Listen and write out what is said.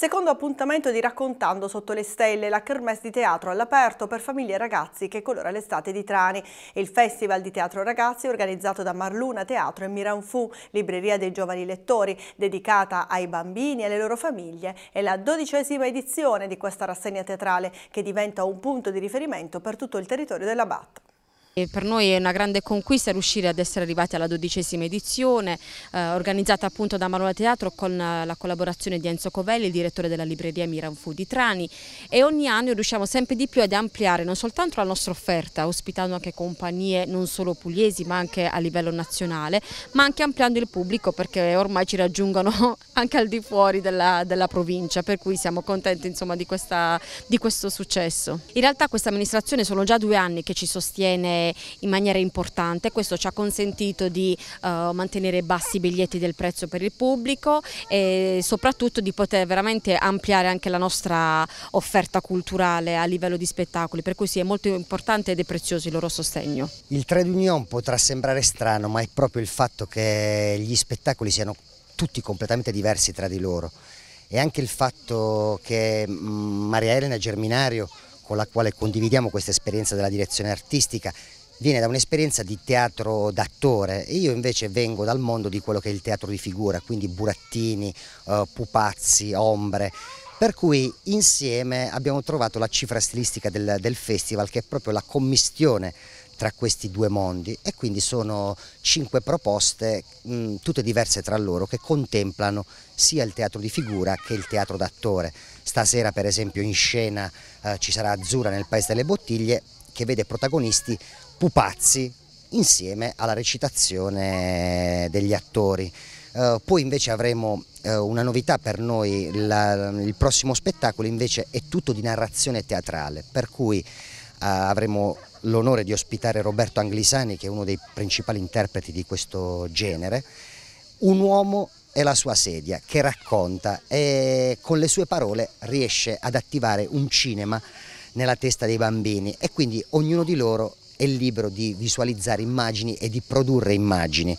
Secondo appuntamento di Raccontando sotto le stelle, la kermesse di teatro all'aperto per famiglie e ragazzi che colora l'estate di Trani. Il Festival di Teatro Ragazzi organizzato da Marluna Teatro e Miranfu, libreria dei giovani lettori, dedicata ai bambini e alle loro famiglie, è la dodicesima edizione di questa rassegna teatrale che diventa un punto di riferimento per tutto il territorio della BAT per noi è una grande conquista riuscire ad essere arrivati alla dodicesima edizione, eh, organizzata appunto da Manuela Teatro con la collaborazione di Enzo Covelli, il direttore della libreria Miran Miranfu di Trani e ogni anno riusciamo sempre di più ad ampliare non soltanto la nostra offerta, ospitando anche compagnie non solo pugliesi ma anche a livello nazionale, ma anche ampliando il pubblico perché ormai ci raggiungono anche al di fuori della, della provincia, per cui siamo contenti insomma, di, questa, di questo successo. In realtà questa amministrazione sono già due anni che ci sostiene in maniera importante, questo ci ha consentito di uh, mantenere bassi i biglietti del prezzo per il pubblico e soprattutto di poter veramente ampliare anche la nostra offerta culturale a livello di spettacoli, per cui sì, è molto importante ed è prezioso il loro sostegno. Il trade union potrà sembrare strano, ma è proprio il fatto che gli spettacoli siano tutti completamente diversi tra di loro e anche il fatto che mm, Maria Elena Germinario con la quale condividiamo questa esperienza della direzione artistica viene da un'esperienza di teatro d'attore e io invece vengo dal mondo di quello che è il teatro di figura, quindi burattini, eh, pupazzi, ombre, per cui insieme abbiamo trovato la cifra stilistica del, del festival che è proprio la commistione tra questi due mondi e quindi sono cinque proposte mh, mm, tutte diverse tra loro che contemplano sia il teatro di figura che il teatro d'attore. Stasera per esempio in scena eh, ci sarà Azzurra nel Paese delle Bottiglie che vede protagonisti pupazzi insieme alla recitazione degli attori. Uh, poi invece avremo uh, una novità per noi, la, il prossimo spettacolo invece è tutto di narrazione teatrale, per cui uh, avremo l'onore di ospitare Roberto Anglisani che è uno dei principali interpreti di questo genere, un uomo è la sua sedia che racconta e con le sue parole riesce ad attivare un cinema nella testa dei bambini e quindi ognuno di loro è libero di visualizzare immagini e di produrre immagini.